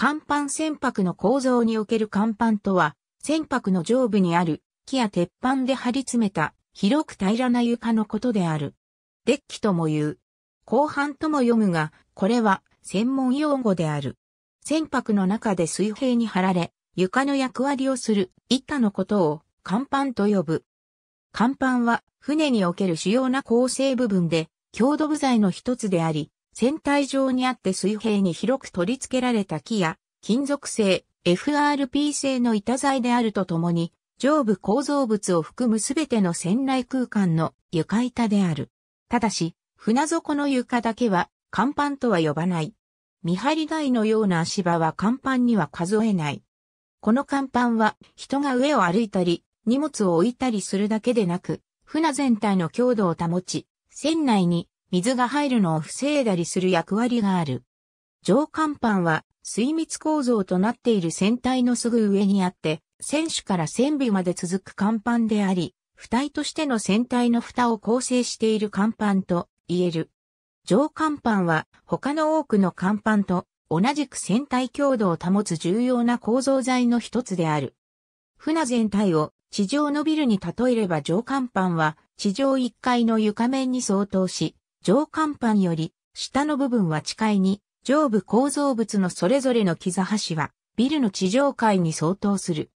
甲板船舶の構造における甲板とは、船舶の上部にある木や鉄板で張り詰めた広く平らな床のことである。デッキとも言う。後板とも読むが、これは専門用語である。船舶の中で水平に張られ、床の役割をする板のことを甲板と呼ぶ。甲板は船における主要な構成部分で、強度部材の一つであり、船体上にあって水平に広く取り付けられた木や、金属製、FRP 製の板材であるとともに、上部構造物を含むすべての船内空間の床板である。ただし、船底の床だけは、甲板とは呼ばない。見張り台のような足場は甲板には数えない。この甲板は、人が上を歩いたり、荷物を置いたりするだけでなく、船全体の強度を保ち、船内に水が入るのを防いだりする役割がある。上甲板は水密構造となっている船体のすぐ上にあって、船首から船尾まで続く甲板であり、付体としての船体の蓋を構成している甲板と言える。上甲板は他の多くの甲板と同じく船体強度を保つ重要な構造材の一つである。船全体を地上のビルに例えれば上甲板は地上1階の床面に相当し、上甲板より、下の部分は地階に、上部構造物のそれぞれの木座端は、ビルの地上階に相当する。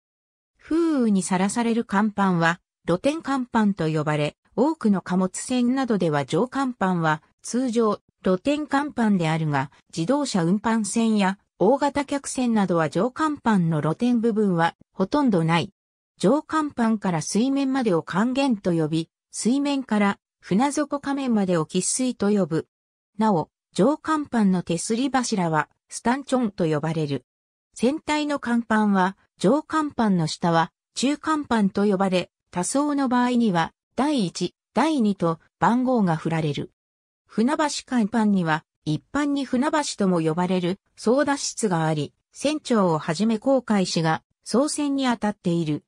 風雨にさらされる甲板は、露天甲板と呼ばれ、多くの貨物船などでは上甲板は、通常、露天甲板であるが、自動車運搬船や大型客船などは上甲板の露天部分はほとんどない。上甲板から水面までを還元と呼び、水面から船底仮面までを喫水と呼ぶ。なお、上甲板の手すり柱は、スタンチョンと呼ばれる。船体の甲板は、上甲板の下は、中甲板と呼ばれ、多層の場合には、第1、第2と番号が振られる。船橋甲板には、一般に船橋とも呼ばれる操舵室があり、船長をはじめ航海士が操船に当たっている。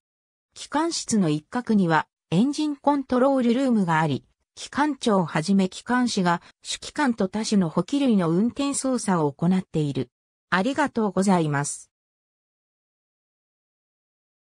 機関室の一角にはエンジンコントロールルームがあり、機関長をはじめ機関士が主機関と他種の補給類の運転操作を行っている。ありがとうございます。